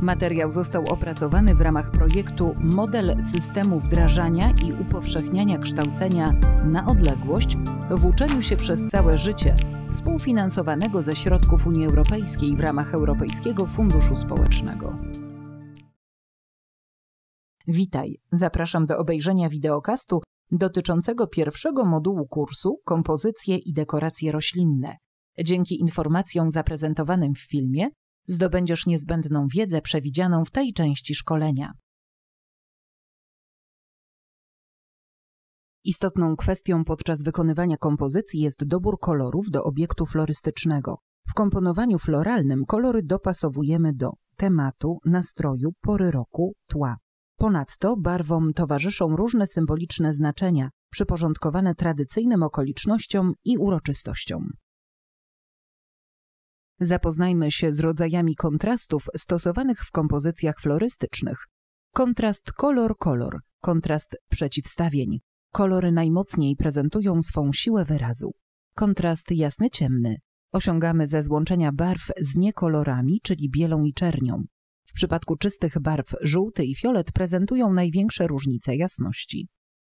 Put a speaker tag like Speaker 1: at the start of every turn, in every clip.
Speaker 1: Materiał został opracowany w ramach projektu Model systemu wdrażania i upowszechniania kształcenia na odległość w uczeniu się przez całe życie, współfinansowanego ze środków Unii Europejskiej w ramach Europejskiego Funduszu Społecznego. Witaj, zapraszam do obejrzenia wideokastu dotyczącego pierwszego modułu kursu Kompozycje i dekoracje roślinne. Dzięki informacjom zaprezentowanym w filmie zdobędziesz niezbędną wiedzę przewidzianą w tej części szkolenia. Istotną kwestią podczas wykonywania kompozycji jest dobór kolorów do obiektu florystycznego. W komponowaniu floralnym kolory dopasowujemy do tematu, nastroju, pory roku, tła. Ponadto barwom towarzyszą różne symboliczne znaczenia, przyporządkowane tradycyjnym okolicznościom i uroczystościom. Zapoznajmy się z rodzajami kontrastów stosowanych w kompozycjach florystycznych. Kontrast kolor-kolor, kontrast przeciwstawień. Kolory najmocniej prezentują swą siłę wyrazu. Kontrast jasny-ciemny osiągamy ze złączenia barw z niekolorami, czyli bielą i czernią. W przypadku czystych barw żółty i fiolet prezentują największe różnice jasności.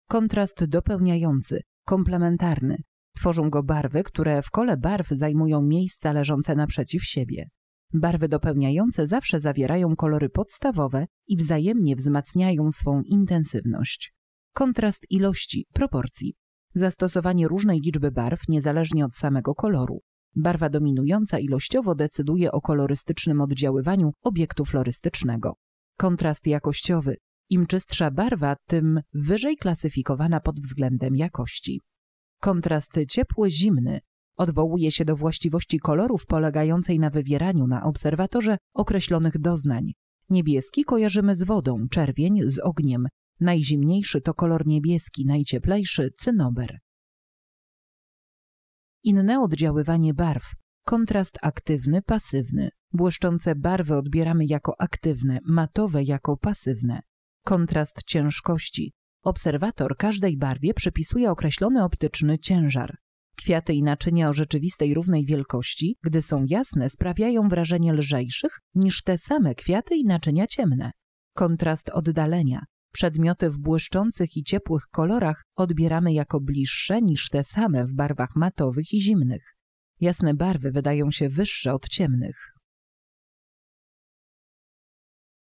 Speaker 1: Kontrast dopełniający, komplementarny, Tworzą go barwy, które w kole barw zajmują miejsca leżące naprzeciw siebie. Barwy dopełniające zawsze zawierają kolory podstawowe i wzajemnie wzmacniają swą intensywność. Kontrast ilości, proporcji. Zastosowanie różnej liczby barw niezależnie od samego koloru. Barwa dominująca ilościowo decyduje o kolorystycznym oddziaływaniu obiektu florystycznego. Kontrast jakościowy. Im czystsza barwa, tym wyżej klasyfikowana pod względem jakości. Kontrast ciepły-zimny odwołuje się do właściwości kolorów polegającej na wywieraniu na obserwatorze określonych doznań. Niebieski kojarzymy z wodą, czerwień z ogniem. Najzimniejszy to kolor niebieski, najcieplejszy cynober. Inne oddziaływanie barw. Kontrast aktywny, pasywny. Błyszczące barwy odbieramy jako aktywne, matowe jako pasywne. Kontrast ciężkości. Obserwator każdej barwie przypisuje określony optyczny ciężar. Kwiaty i naczynia o rzeczywistej równej wielkości, gdy są jasne, sprawiają wrażenie lżejszych niż te same kwiaty i naczynia ciemne. Kontrast oddalenia. Przedmioty w błyszczących i ciepłych kolorach odbieramy jako bliższe niż te same w barwach matowych i zimnych. Jasne barwy wydają się wyższe od ciemnych,